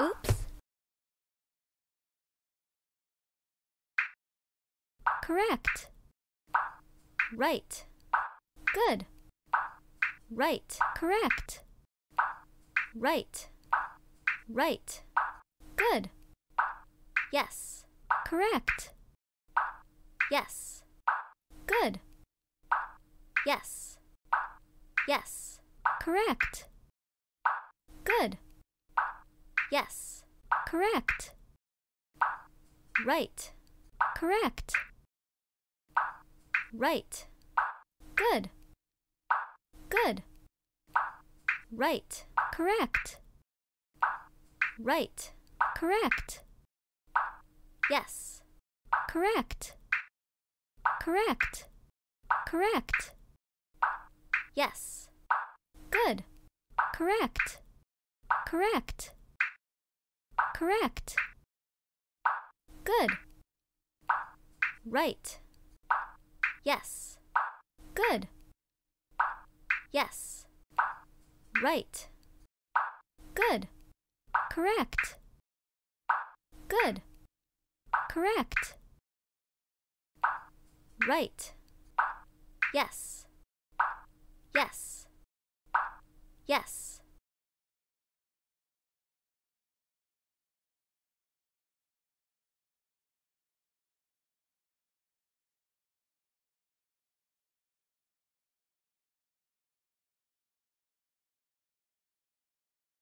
Oops. Correct. Right. Good. Right. Correct. Right. Right. Good. Yes. Correct. Yes. Good. Yes. Yes. Correct. Good. Yes. Correct. Right. Correct. Right. Good. Good. Right. Correct. Right. Correct. Yes. Correct. Correct. Correct. Yes. Good. Correct. Correct. Correct. Good. Right. Yes. Good. Yes. Right. Good. Correct. Good. Correct. Right. Yes. Yes. Yes.